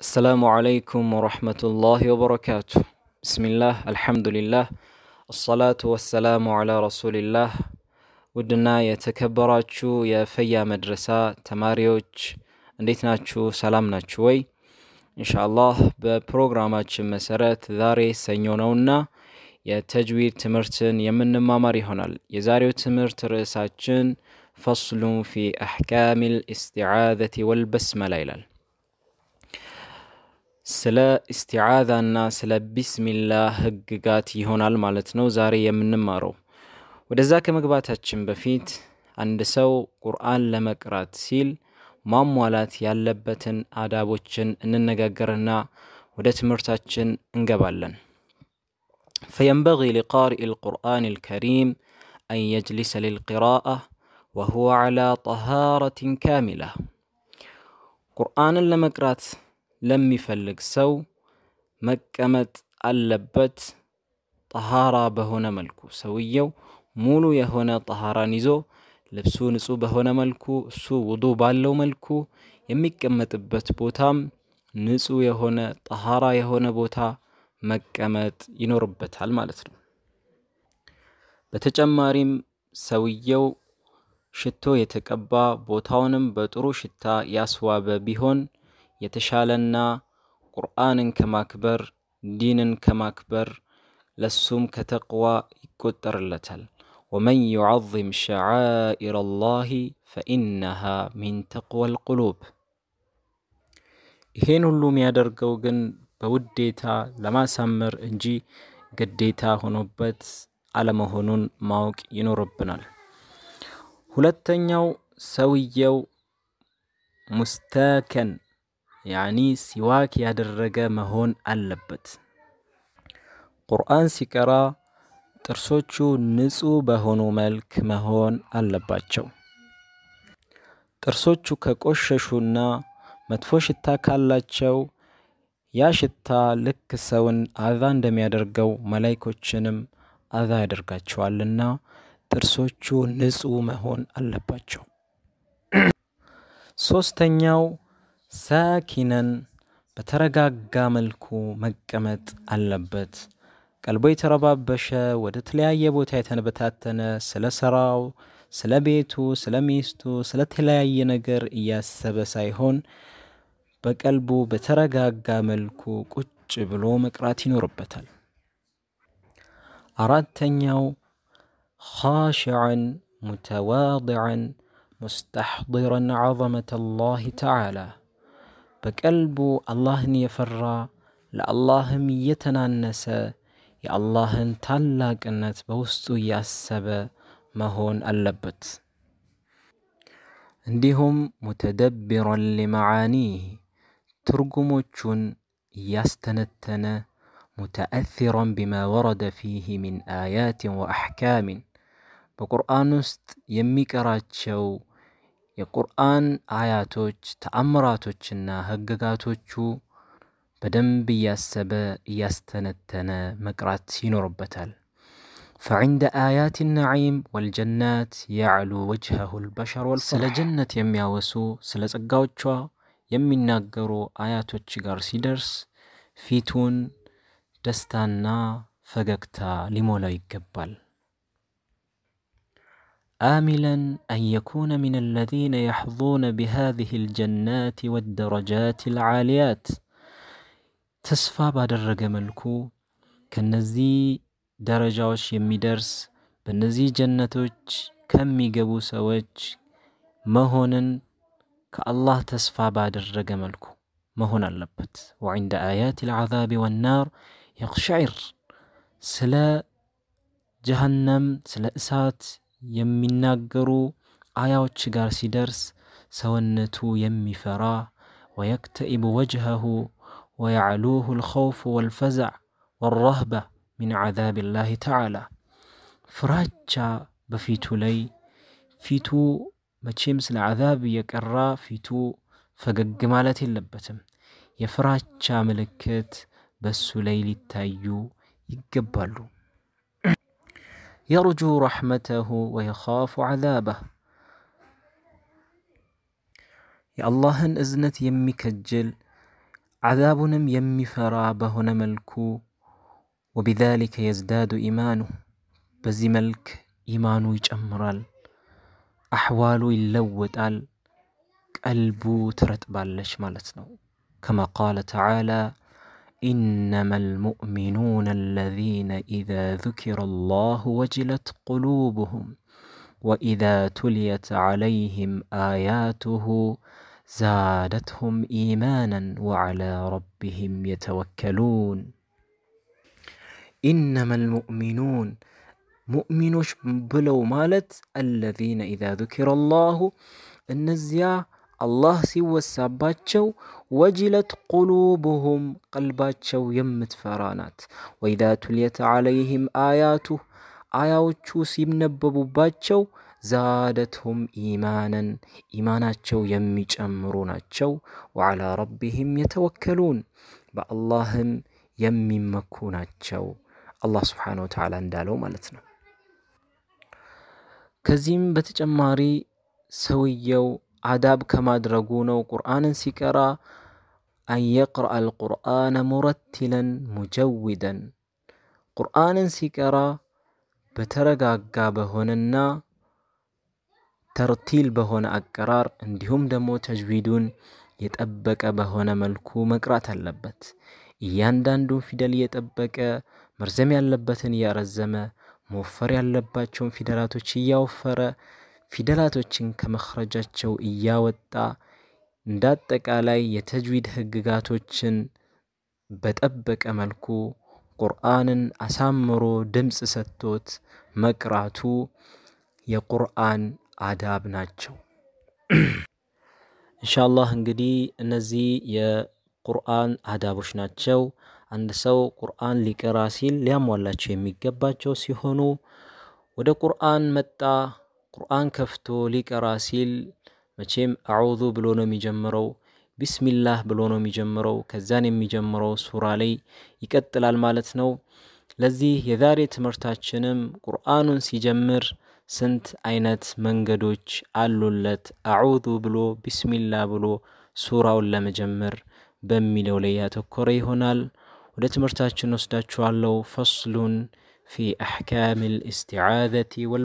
السلام عليكم ورحمة الله وبركاته بسم الله الحمد لله الصلاة والسلام على رسول الله ودنا يتكبراتشو يا فيا مدرسة تماريوش انديتنا شو سلامنا شوي ان شاء الله ببروغرامات مسارات ذاري سنيونونا يا تجويد تمرتن يمن ماماري هونال يزاريو تمرت رئيساتشن فصل في احكام الاستعاذة والبسمة ليلا سلا استعاذة الناس بسم الله هققاتي هون المالتنو زاري من نمارو ودزاك مقبات هاتشن بفيت عند سو قرآن لمقرات سيل ما موالات ياللبتن عدابوچن اننگا قرنا ودت مرتاچن انقبالن فينبغي لقارئ القرآن الكريم أن يجلس للقراءة وهو على طهارة كاملة قرآن لمقرات سيل ለሚፈልግ ሰው መቀመጥ አለበት። ጠሃራ በሆነ መልኩ ሰውየው ሙሉ የሆነ ጠሃራን ይዞ ልብሱ ንጹህ በሆነ መልኩ እሱ ውዱ ባለው መልኩ የሚቀመጥበት ቦታም ንጹህ የሆነ ጠሃራ የሆነ ቦታ መቀመጥ ይኖርበታል ማለት ነው። በተጨማሪም ሰውየው ሽቶ የተቀባ ቦታውንም በጥሩ ሽታ ያስዋበ ቢሆን የተሻለና ቁርአንን ከማክበር ዲንን ከማክበር ለሱም ከተቅዋ ይቆጠርለታል። ወመን ዩዓዚም ሸዓኢረ ላሂ ፈኢነሃ ሚን ተቅዋ ልቁሉብ። ይሄን ሁሉ የሚያደርገው ግን በውዴታ ለማሳመር እንጂ ግዴታ ሆኖበት አለመሆኑን ማወቅ ይኖርብናል። ሁለተኛው ሰውየው ሙስተከን ያኒ ሲዋክ ያደረገ መሆን አለበት። ቁርአን ሲቀራ ጥርሶቹ ንጹህ በሆኑ መልክ መሆን አለባቸው። ጥርሶቹ ከቆሸሹና መጥፎ ሽታ ካላቸው ያ ሽታ ልክ ሰውን አዛ እንደሚያደርገው መላይኮችንም አዛ ያደርጋቸዋልና ጥርሶቹ ንጹህ መሆን አለባቸው። ሶስተኛው ساكنًا بترجع ملكو مكمت اللبت قلبي ترباب بشا ودتلي عيبو تايتان بتاتنا سلا سراو سلا بيتو سلا ميستو سلا تلي عي نقر إياس سايهون بقلبو بترجع قاملكو كوتش بلو مكراتي نوربتال أراد تنيو خاشعا متواضعا مستحضرا عظمة الله تعالى በቀልቡ አላህን የፈራ ለአላህም እየተናነሰ የአላህን ታላቅነት በውስጡ እያሰበ መሆን አለበት። እንዲሁም ሙተደቢረን ሊመዓኒህ ትርጉሞቹን እያስተነተነ ሙተአሲረን ቢማ ወረደ ፊህ ሚን አያትን ወአሕካምን በቁርአን ውስጥ የሚቀራቸው የቁርአን አያቶች ተአምራቶችና ህግጋቶቹ በደንብ እያሰበ እያስተነተነ መቅራት ይኖርበታል። ፈዕንደ አያት ነዒም ወልጀናት ያዕሉ ወጅሀሁ ልበሸር ወል ስለ ጀነት የሚያወሱ ስለ ጸጋዎቿ የሚናገሩ አያቶች ጋር ሲደርስ ፊቱን ደስታና ፈገግታ ሊሞላው ይገባል። آملا أن يكون من الذين يحظون بهذه الجنات والدرجات العاليات تسفى بعد الرقملكو كنزي درجة وش يمي درس بنزي جنتوش كم يقبو سويش ما هون كالله تسفى بعد الرقملكو ما هون اللبت وعند آيات العذاب والنار يقشعر سلا جهنم سلا إسات የሚናገሩ አያዎች ጋር ሲደርስ ሰውነቱ የሚፈራ ወየክተኢቡ ወጅሀሁ ወያዕሉሁ ልኸውፍ ወልፈዛዕ ወረህባ ሚን ዓዛብ ላህ ተዓላ ፍራቻ በፊቱ ላይ ፊቱ መቼም ስለ ዓዛብ የቀራ ፊቱ ፈገግ ማለት የለበትም። የፍራቻ ምልክት በሱ ላይ ሊታዩ ይገባሉ። يرجو رحمته ويخاف عذابه يا الله ان ازنت يمي كجل عذابنا يمي فرابه نملكو وبذلك يزداد ايمانه بزي ملك ايمانه يجمرال احواله يلوطال قلبه ترتبالش مالتنو كما قال تعالى إنما المؤمنون الذين إذا ذكر الله وجلت قلوبهم وإذا تليت عليهم آياته زادتهم إيمانا وعلى ربهم يتوكلون إنما المؤمنون بلو مالت الذين إذا ذكر الله አላሁ الله سوى ሲወሳባቸው ወጅለት ቁሉብሁም ቀልባቸው የምትፈራ ናት። ወኢዛ ቱልየት ዓለይህም አያቱ አያዎቹ ሲነበቡባቸው ዛደትሁም ኢማነን ኢማናቸው የሚጨምሩ ናቸው። ወዓላ ረቢህም የተወከሉን በአላህም የሚመኩ ናቸው። አላህ ስብሓነሁ ወተዓላ እንዳለው ማለት ነው። ከዚህም በተጨማሪ ሰውየው አዳብ ከማድረጉ ነው ቁርአንን ሲቀራ أن يقرأ القرآن مرتلا مجودا قرآن سكرا بترقى قابهننا ترتيل بهنا أكرار عندهم دمو تجويدون يتأبك بهنا ملكو مقرات اللبت إيان داندو فدالي يتأبك مرزمي اللبت يا رزمة موفري اللبت شون فدالاتو شي يوفر فدالاتو شن كمخرجات شو إياوتا እንደ አጠቃላይ የተጅዊድ ህግጋቶችን በጠበቀ መልኩ ቁርአንን አሳምሮ ድምፅ ሰጥቶት መቅራቱ የቁርአን አዳብ ናቸው። ኢንሻአላህ እንግዲህ እነዚህ የቁርአን አዳቦች ናቸው። አንድ ሰው ቁርአን ሊቀራ ሲል ሊያሟላቸው የሚገባቸው ሲሆኑ ወደ ቁርአን መጣ፣ ቁርአን ከፍቶ ሊቀራ ሲል መቼም አዑዙ ብሎ ነው የሚጀምረው፣ ቢስሚላህ ብሎ ነው የሚጀምረው። ከዛን የሚጀምረው ሱራ ላይ ይቀጥላል ማለት ነው። ለዚህ የዛሬ ትምህርታችንም ቁርአኑን ሲጀምር ስንት አይነት መንገዶች አሉለት አዑዙ ብሎ ቢስሚላህ ብሎ ሱራውን ለመጀመር በሚለው ላይ ያተኮረ ይሆናል። ወደ ትምህርታችን ወስዳችኋለሁ። ፈስሉን ፊ አሕካሚ ልእስቲዓዘቲ ወል